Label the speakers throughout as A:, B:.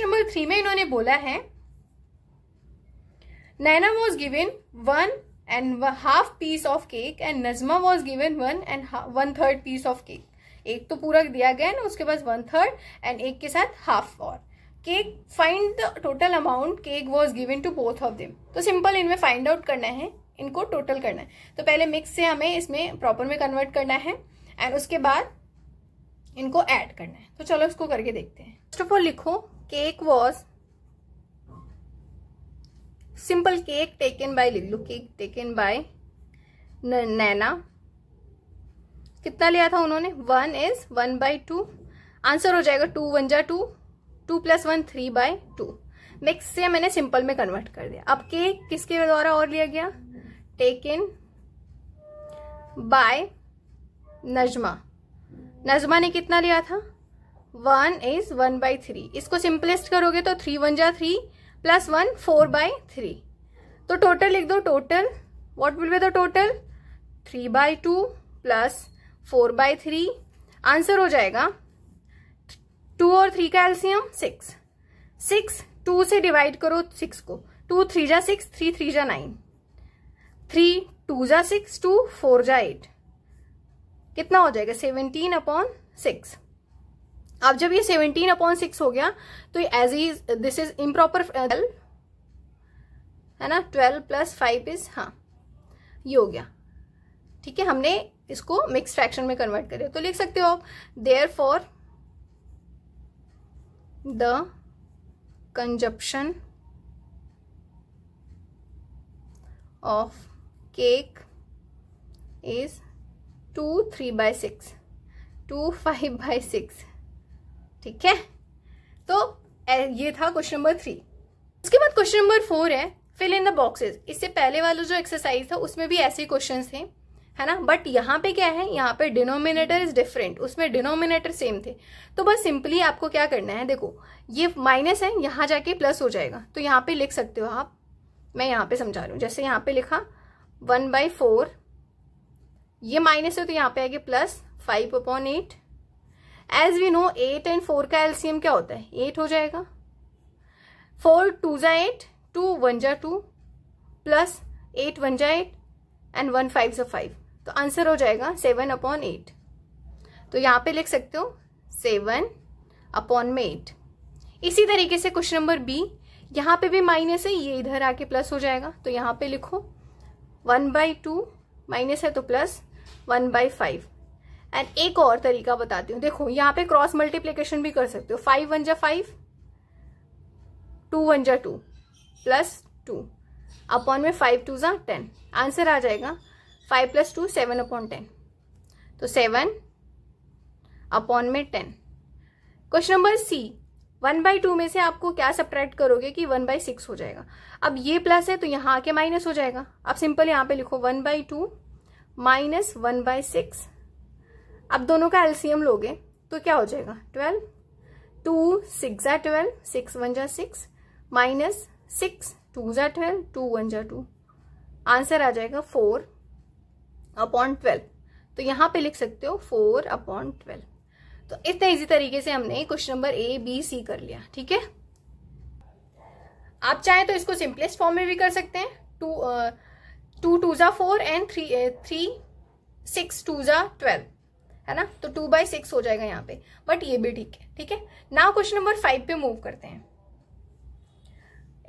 A: number three में इन्होंने बोला है Naina was given one and half piece of cake and Najma was given one and one third piece of cake एक तो पूरा दिया गया ना उसके बाद वन थर्ड एंड एक के साथ हाफ और cake find the total amount cake was given to both of them तो सिंपल इनमें फाइंड आउट करना है इनको टोटल करना है तो पहले मिक्स से हमें इसमें प्रॉपर में कन्वर्ट करना है एंड उसके बाद इनको ऐड करना है तो चलो इसको करके देखते हैं फर्स्ट ऑफ ऑल लिखो cake was simple cake taken by लिख लो केक टेकन बाय नैना कितना लिया था उन्होंने one is one by two answer हो जाएगा टू वन जा two two plus one three by two mix से मैंने सिंपल में कन्वर्ट कर दिया अब केक किसके द्वारा और लिया गया टेकन बाय नजमा नजमा ने कितना लिया था one is one by three इसको सिंपलेस्ट करोगे तो थ्री वन जा three plus one four by three तो टोटल लिख दो total what will be the total three by two plus four by three answer हो जाएगा टू और थ्री का एल्सियम सिक्स सिक्स टू से डिवाइड करो सिक्स को टू थ्री जा सिक्स थ्री थ्री जा नाइन थ्री टू जा सिक्स टू फोर जा एट कितना हो जाएगा सेवनटीन अपॉन सिक्स अब जब ये सेवनटीन अपॉन सिक्स हो गया तो as is this is improper है ना ट्वेल्व प्लस फाइव इज हाँ ये हो गया ठीक है हमने इसको मिक्स फ्रैक्शन में कन्वर्ट करें तो लिख सकते हो आप therefore the consumption of cake is two three by six two five by six ठीक है तो ये था क्वेश्चन नंबर थ्री उसके बाद क्वेश्चन नंबर फोर है फिल इन द बॉक्सेस इससे पहले वाला जो एक्सरसाइज था उसमें भी ऐसे क्वेश्चन थे है ना बट यहाँ पे क्या है यहाँ पे डिनोमिनेटर इज डिफरेंट उसमें डिनोमिनेटर सेम थे तो बस सिंपली आपको क्या करना है देखो ये माइनस है यहाँ जाके प्लस हो जाएगा तो यहाँ पे लिख सकते हो आप मैं यहाँ पे समझा रही हूँ जैसे यहाँ पे लिखा वन बाई फोर ये माइनस है तो यहाँ पे आएगी plus five upon eight as we know eight and four का एलसीएम क्या होता है एट हो जाएगा फोर टू जा एट टू वन जा टू प्लस एट वन जा एट एंड वन फाइव जो फाइव तो आंसर हो जाएगा सेवन अपॉन एट तो यहाँ पे लिख सकते हो सेवन अपॉन में एट इसी तरीके से क्वेश्चन नंबर बी यहाँ पे भी माइनस है ये इधर आके प्लस हो जाएगा तो यहाँ पे लिखो वन बाई टू माइनस है तो plus one by five and एक और तरीका बताती हूँ देखो यहाँ पे क्रॉस मल्टीप्लीकेशन भी कर सकते हो फाइव वन जा फाइव टू वन जा टू प्लस टू अपॉन में फाइव टू जा टेन आंसर आ जाएगा five plus two seven upon ten तो सेवन अपॉन में ten question number C one by two में से आपको क्या सब्ट्रैक्ट करोगे कि वन बाई सिक्स हो जाएगा अब ये प्लस है तो यहाँ आके माइनस हो जाएगा अब सिंपल यहाँ पे लिखो one by two minus one by six अब दोनों का एलसीएम लोगे तो क्या हो जाएगा ट्वेल्व टू सिक्स जा ट्वेल्व सिक्स वन जा सिक्स माइनस सिक्स टू जा ट्वेल्व टू वन जा टू आंसर आ जाएगा फोर अपॉन ट्वेल्व तो यहां पे लिख सकते हो फोर अपॉन ट्वेल्व तो इतने इजी तरीके से हमने question number A B C कर लिया ठीक है आप चाहे तो इसको सिंपलेस्ट फॉर्म में भी कर सकते हैं टू टू टू ज़ा four and three three six two ज़ा ट्वेल्व है ना तो टू बाई सिक्स हो जाएगा यहाँ पे बट ये भी ठीक है ठीक है ना क्वेश्चन नंबर फाइव पे मूव करते हैं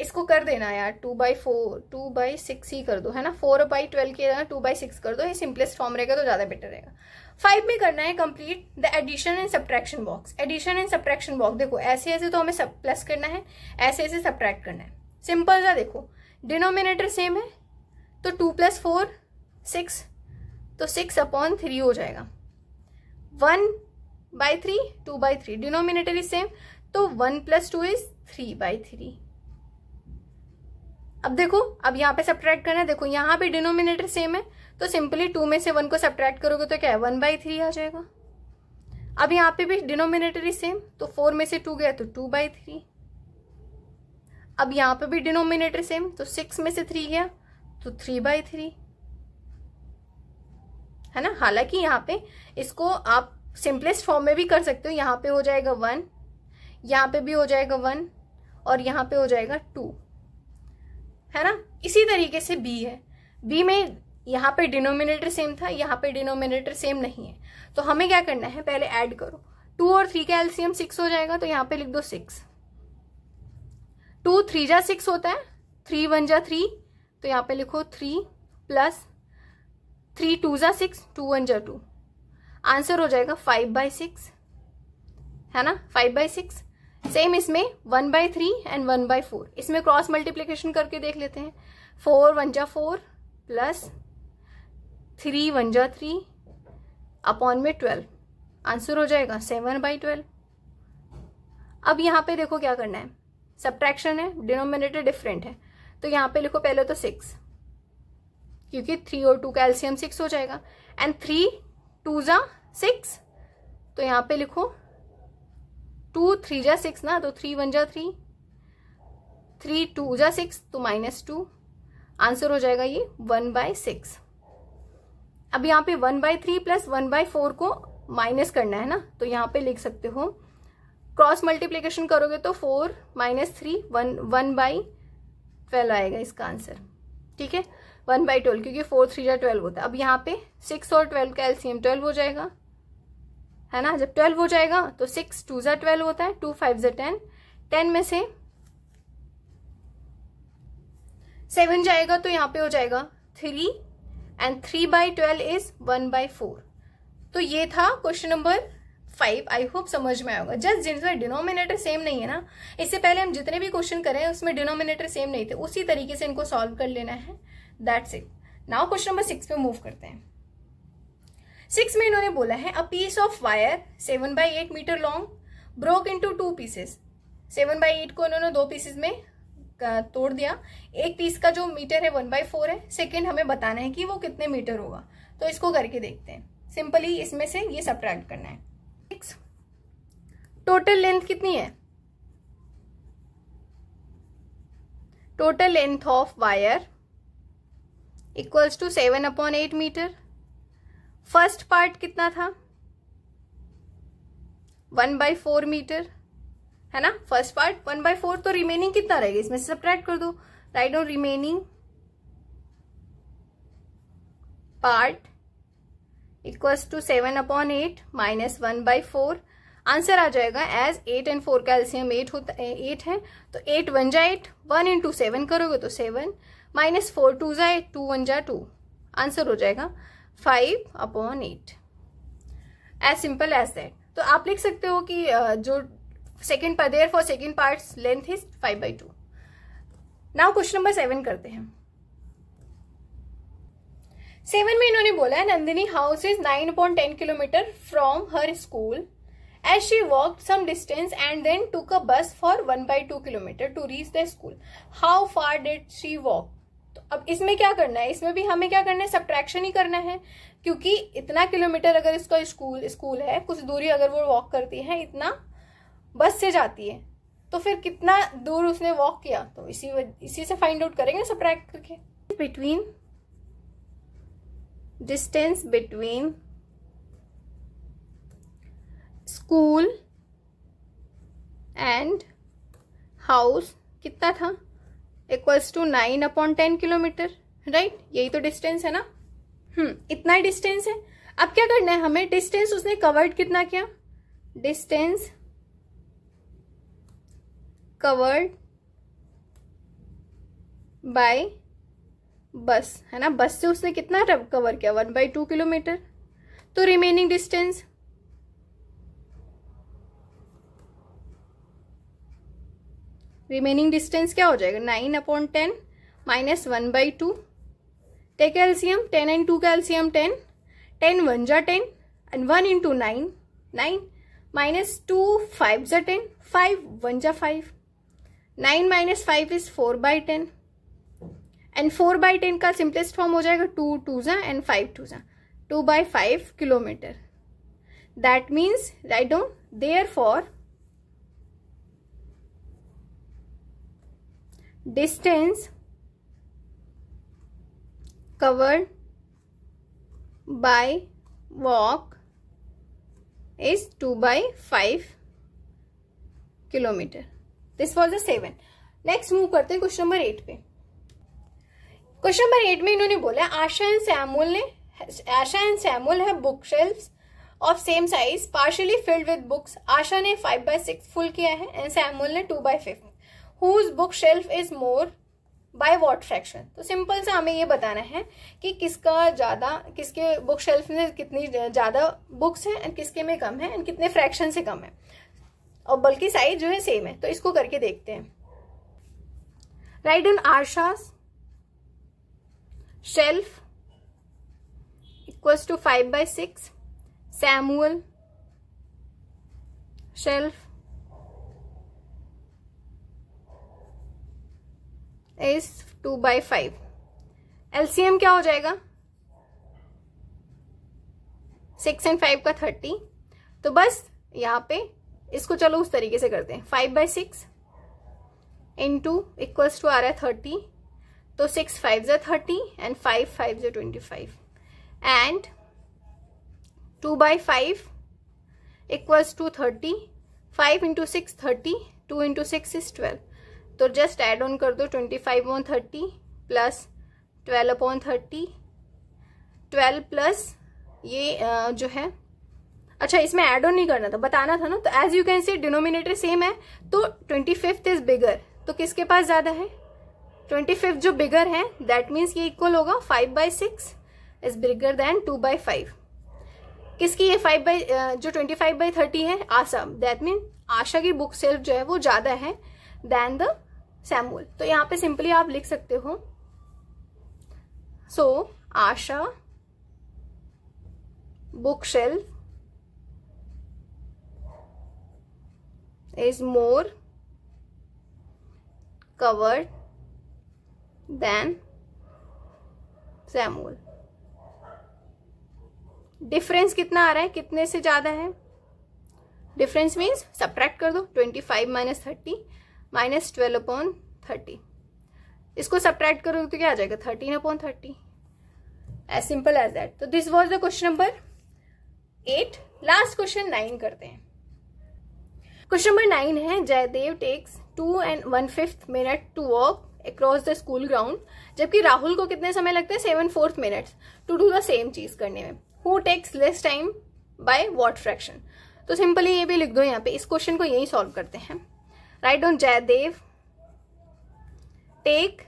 A: इसको कर देना यार two by four two by six ही कर दो है ना फोर बाई ट्वेल्व की टू बाई सिक्स कर दो ये सिंपलेस्ट फॉर्म रहेगा तो ज़्यादा बेटर रहेगा फाइव में करना है complete the addition and subtraction box addition and subtraction box देखो ऐसे ऐसे तो हमें सब प्लस करना है ऐसे ऐसे सब्ट्रैक्ट करना है सिंपल सा देखो डिनोमिनेटर सेम है तो टू प्लस फोर सिक्स तो सिक्स अपॉन थ्री हो जाएगा one by three two by three denominator is same तो one plus two is three by three अब देखो अब यहां पे सब्ट्रैक्ट करना है देखो यहां पे डिनोमिनेटर सेम है तो सिंपली टू में से वन को सब्ट्रैक्ट करोगे तो क्या है वन बाई थ्री आ जाएगा अब यहां पे भी डिनोमिनेटर इज सेम तो फोर में से टू गया तो टू बाई थ्री अब यहां पे भी डिनोमिनेटर सेम तो सिक्स में से थ्री गया तो थ्री बाई थ्री है ना हालांकि यहाँ पे इसको आप सिंपलेस्ट फॉर्म में भी कर सकते हो यहाँ पे हो जाएगा वन यहाँ पे भी हो जाएगा वन और यहाँ पे हो जाएगा टू है ना इसी तरीके से बी है बी में यहाँ पे डिनोमिनेटर सेम था यहाँ पे डिनोमिनेटर सेम नहीं है तो हमें क्या करना है पहले ऐड करो टू और थ्री का एल्सियम सिक्स हो जाएगा तो यहाँ पे लिख दो सिक्स टू थ्री जा सिक्स होता है थ्री वन जा थ्री तो यहाँ पे लिखो थ्री प्लस थ्री टू ज़ा सिक्स टू वन ज़ा टू आंसर हो जाएगा फाइव बाई सिक्स है ना फाइव बाई सिक्स सेम इसमें one by three and one by four इसमें क्रॉस मल्टीप्लीकेशन करके देख लेते हैं फोर वन जा फोर प्लस थ्री वन जा थ्री अपॉन में ट्वेल्व आंसर हो जाएगा सेवन बाई ट्वेल्व अब यहाँ पे देखो क्या करना है सब्ट्रैक्शन है डिनोमिनेटर डिफरेंट है तो यहां पे लिखो पहले तो सिक्स क्योंकि थ्री और टू कैल्शियम सिक्स हो जाएगा एंड थ्री टू जा सिक्स तो यहां पे लिखो टू थ्री जा सिक्स ना तो थ्री वन जा थ्री थ्री टू जा सिक्स तो माइनस टू आंसर हो जाएगा ये वन बाय सिक्स अब यहां पे one by three plus one by four को माइनस करना है ना तो यहां पे लिख सकते हो क्रॉस मल्टीप्लीकेशन करोगे तो four minus three one one by twelve आएगा इसका आंसर ठीक है वन बाई ट्वेल्व क्योंकि फोर थ्री या ट्वेल्व होता है अब यहाँ पे सिक्स और ट्वेल्व का एलसीएम ट्वेल्व हो जाएगा है ना जब ट्वेल्व हो जाएगा तो सिक्स टू जै ट्वेल्व होता है टू फाइव जै टेन टेन में से सेवन जाएगा तो यहाँ पे हो जाएगा three and three by twelve is one by four तो ये था question number five I hope समझ में आएगा जस्ट जिनका डिनोमिनेटर सेम नहीं है ना इससे पहले हम जितने भी क्वेश्चन करें उसमें डिनोमिनेटर सेम नहीं थे उसी तरीके से इनको सॉल्व कर लेना है that's it now question number six पे मूव करते हैं सिक्स में इन्होंने बोला है a piece of wire seven by eight metre long broke in two pieces seven by eight को इन्होंने दो पीसेस में तोड़ दिया एक पीस का जो मीटर है वन बाई फोर है सेकेंड हमें बताना है कि वो कितने मीटर होगा तो इसको करके देखते हैं सिंपली इसमें से ये सब्ट्रैक्ट करना है सिक्स टोटल लेंथ कितनी है total length of wire equals to seven upon eight metre first part कितना था वन बाय फोर मीटर है ना first part one by four तो रिमेनिंग कितना रहेगा इसमें से सब्ट्रैक्ट कर दो write on remaining part equals to seven upon eight minus one by four answer आ जाएगा एज एट एंड फोर का एल्सियम एट होता है एट है तो एट वन जा एट वन इंटू सेवन करोगे तो सेवन माइनस फोर टू जा एट टू वन जा टू आंसर हो जाएगा five upon eight as simple as that तो आप लिख सकते हो कि जो second therefore second part length is five by two now question number seven करते हैं सेवन में इन्होंने बोला है Nandini house is nine point ten kilometre from her school as she walk some distance and then took a bus for one by two kilometre to reach the school how far did she walk तो अब इसमें क्या करना है इसमें भी हमें क्या करना है सब्ट्रैक्शन ही करना है क्योंकि इतना किलोमीटर अगर इसका स्कूल स्कूल है कुछ दूरी अगर वो वॉक करती है इतना बस से जाती है तो फिर कितना दूर उसने वॉक किया तो इसी इसी से फाइंड आउट करेंगे सब्ट्रैक्ट करके between distance between school and house कितना था equals to nine upon ten kilometre right यही तो डिस्टेंस है ना हम्म इतना ही डिस्टेंस है अब क्या करना है हमें डिस्टेंस उसने कवर्ड कितना किया डिस्टेंस कवर्ड बाय बस है ना बस से उसने कितना कवर किया वन बाई टू किलोमीटर तो रिमेनिंग डिस्टेंस रिमेनिंग डिस्टेंस क्या हो जाएगा nine upon ten minus one by two टे कैल्सियम टेन एंड टू कैल्सियम टेन टेन वन जा ten and one into nine nine minus two five जा टेन फाइव वन जा five nine minus five is four by ten and four by ten का simplest form हो जाएगा two two जा and five two जा two by five kilometre that means write down there for distance covered by walk is two by five kilometre this was the seven next move करते हैं question number eight पे question number eight में इन्होंने बोला Asha and Samuel ने Asha and Samuel है book shelf of same size partially filled with books Asha ने five by six full किया है एंड सैमुल ने two by fifth whose book shelf is more by what fraction तो सिंपल से हमें ये बताना है कि किसका ज़्यादा किसके बुक शेल्फ में कितनी ज़्यादा बुक्स हैं एंड किसके में कम है एंड कितने फ्रैक्शन से कम है और बल्कि साइज जो है सेम है तो इसको करके देखते हैं write on Asha's shelf equals two five by six samuel shelf is two by five LCM क्या हो जाएगा सिक्स एंड फाइव का थर्टी तो बस यहाँ पे इसको चलो उस तरीके से करते हैं five by six into two equals two आ रहा है थर्टी तो सिक्स फाइव जो थर्टी एंड फाइव फाइव जो twenty five and two by five equals two thirty five into six thirty two into six is twelve तो just add on कर दो twenty five on thirty plus twelve upon thirty twelve plus ये जो है अच्छा इसमें add on नहीं करना था बताना था ना तो as you can see denominator same है तो ट्वेंटी फिफ्थ इज बिगर तो किसके पास ज़्यादा है ट्वेंटी फिफ्थ जो बिगर है दैट मीन्स ये इक्वल होगा five by six is bigger than two by five किसकी ये फाइव बाई जो ट्वेंटी फाइव बाई थर्टी है आशा दैट मीन आशा की बुक सेल्फ जो है वो ज़्यादा है दैन द सैमुअल तो यहाँ पे सिंपली आप लिख सकते हो so so, Asha book shelf is more covered than zamol difference कितना आ रहा है कितने से ज्यादा है डिफरेंस मीन्स सब्ट्रैक्ट कर दो twenty five minus thirty minus twelve upon thirty इसको सब्ट्रैक्ट करोगे तो क्या आ जाएगा thirteen upon thirty as simple as that तो this was the question number eight last question nine करते हैं क्वेश्चन नंबर नाइन है Jaidev takes two and one fifth minute to walk across the school ground जबकि राहुल को कितने समय लगते हैं seven fourth minutes to do the same चीज करने में who takes less time by what fraction तो सिंपली ये भी लिख दो यहाँ पे इस क्वेश्चन को यही सॉल्व करते हैं write down Jaidev take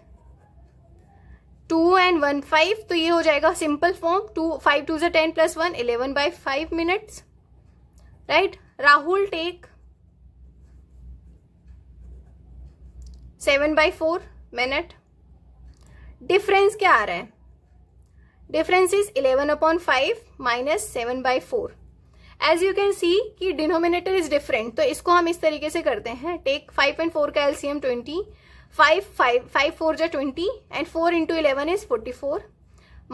A: two and one five तो ये हो जाएगा simple form two five two जो ten plus one eleven by five minutes right Rahul take seven by four minute difference क्या आ रहा है difference is eleven upon five minus seven by four as you can see कि denominator is different तो इसको हम इस तरीके से करते हैं टेक फाइव एंड फोर का LCM twenty five five five four जो twenty and four into eleven is forty four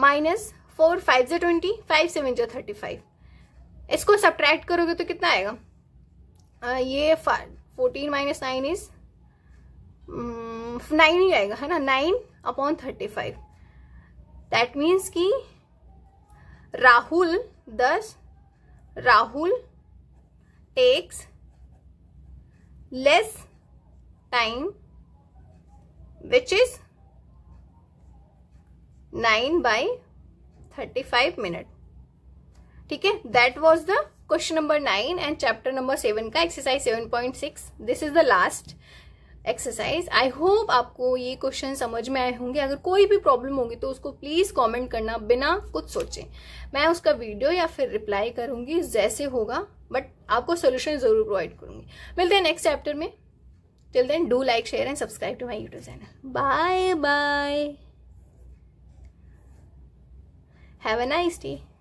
A: minus four five जो ट्वेंटी फाइव सेवन जो थर्टी फाइव इसको सब्ट्रैक्ट करोगे तो कितना आएगा uh, ये fourteen minus nine is nine ही आएगा है ना nine upon thirty five that means कि राहुल दस Rahul takes less time which is nine by thirty five minute ठीक है that was the question number nine and chapter number seven का exercise seven point six this is the last exercise I hope आपको ये question समझ में आए होंगे अगर कोई भी प्रॉब्लम होगी तो उसको प्लीज कमेंट करना बिना कुछ सोचे मैं उसका वीडियो या फिर रिप्लाई करूंगी जैसे होगा बट आपको सोल्यूशन जरूर प्रोवाइड करूंगी मिलते हैं नेक्स्ट चैप्टर में till then do like share and subscribe to my YouTube channel bye bye have nice day